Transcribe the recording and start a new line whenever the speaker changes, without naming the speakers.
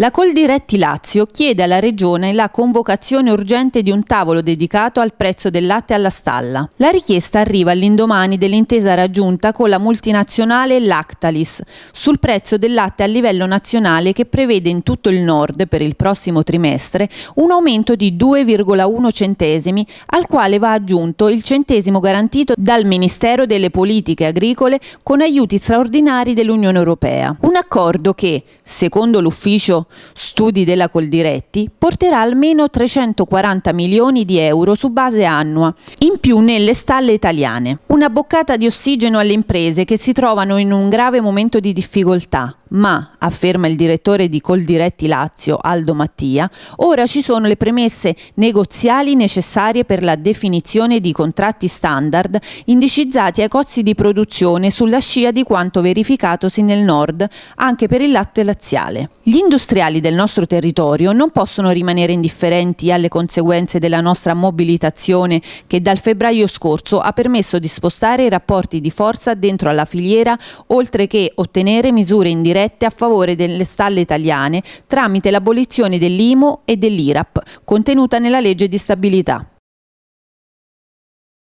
La Coldiretti Lazio chiede alla Regione la convocazione urgente di un tavolo dedicato al prezzo del latte alla stalla. La richiesta arriva all'indomani dell'intesa raggiunta con la multinazionale Lactalis sul prezzo del latte a livello nazionale che prevede in tutto il nord per il prossimo trimestre un aumento di 2,1 centesimi al quale va aggiunto il centesimo garantito dal Ministero delle Politiche Agricole con aiuti straordinari dell'Unione Europea. Un accordo che, secondo l'ufficio studi della Coldiretti, porterà almeno 340 milioni di euro su base annua, in più nelle stalle italiane. Una boccata di ossigeno alle imprese che si trovano in un grave momento di difficoltà, ma, afferma il direttore di Coldiretti Lazio Aldo Mattia, ora ci sono le premesse negoziali necessarie per la definizione di contratti standard indicizzati ai costi di produzione sulla scia di quanto verificatosi nel nord, anche per il latte laziale. Gli industriali del nostro territorio non possono rimanere indifferenti alle conseguenze della nostra mobilitazione che dal febbraio scorso ha permesso di spostare i rapporti di forza dentro alla filiera, oltre che ottenere misure indirette dirette a favore delle stalle italiane tramite l'abolizione dell'IMU e dell'IRAP, contenuta nella legge di stabilità.